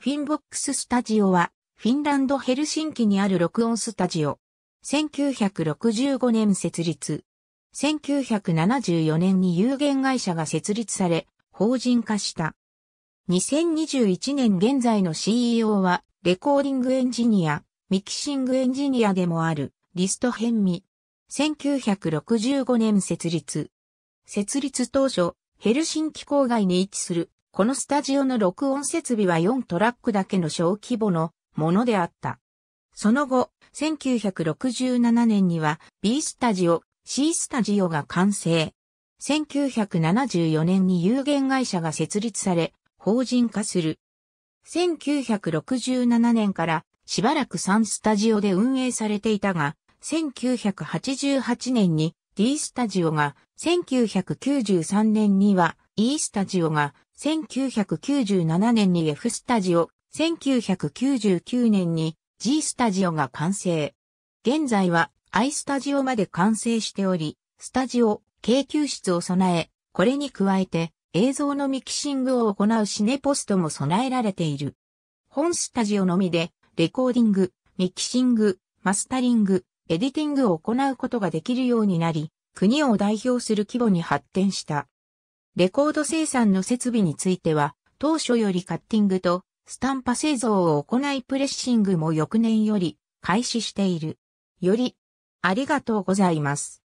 フィンボックススタジオは、フィンランドヘルシンキにある録音スタジオ。1965年設立。1974年に有限会社が設立され、法人化した。2021年現在の CEO は、レコーディングエンジニア、ミキシングエンジニアでもある、リストヘンミ。1965年設立。設立当初、ヘルシンキ郊外に位置するこのスタジオの録音設備は4トラックだけの小規模のものであった。その後、1967年には B スタジオ、C スタジオが完成。1974年に有限会社が設立され、法人化する。1967年からしばらく3スタジオで運営されていたが、1988年に D スタジオが、1993年には E スタジオが、1997年に F スタジオ、1999年に G スタジオが完成。現在は I スタジオまで完成しており、スタジオ、研究室を備え、これに加えて映像のミキシングを行うシネポストも備えられている。本スタジオのみで、レコーディング、ミキシング、マスタリング、エディティングを行うことができるようになり、国を代表する規模に発展した。レコード生産の設備については、当初よりカッティングとスタンパ製造を行いプレッシングも翌年より開始している。より、ありがとうございます。